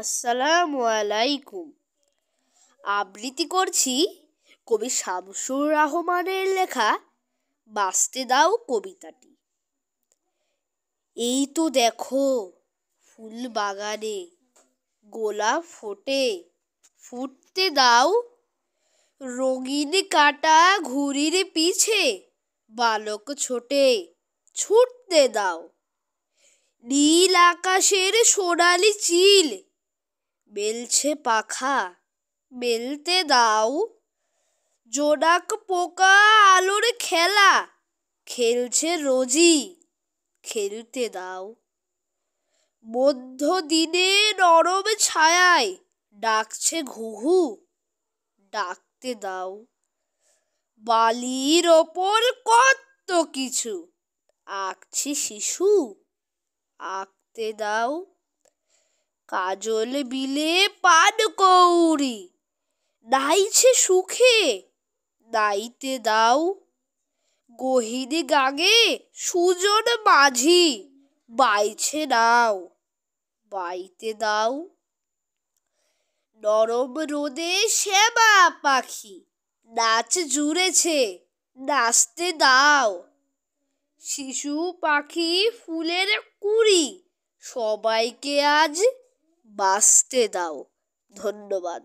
আসসালামু আলাইকুম আবৃত্তি করছি কবি শামসুর রহমানের লেখা বাঁচতে দাও কবিতাটি এই তো দেখো ফুল বাগানে গোলাপ ফোটে ফুটতে দাও রঙিন কাটা ঘুড়ির পিছে বালক ছোটে ছুটতে দাও নীল আকাশের সোনালি চিল বেলছে পাখা মেলতে দাও জোড়াক পোকা আলোর খেলা খেলছে রোজি খেলতে দাও মধ্য দিনে নরম ছায়ায় ডাকছে ঘুঘু ডাকতে দাও বালির ওপর কত কিছু আঁকছে শিশু আঁকতে দাও কাজল বিলে পান কৌরি নাইছে সুখে নাইতে দাও গহিনে গাগে সুজন মাঝি বাইছে নাও বাইতে দাও নরম রোদে শ্যামা পাখি নাচ জুড়েছে নাচতে দাও শিশু পাখি ফুলের কুড়ি সবাইকে আজ বাঁচতে দাও ধন্যবাদ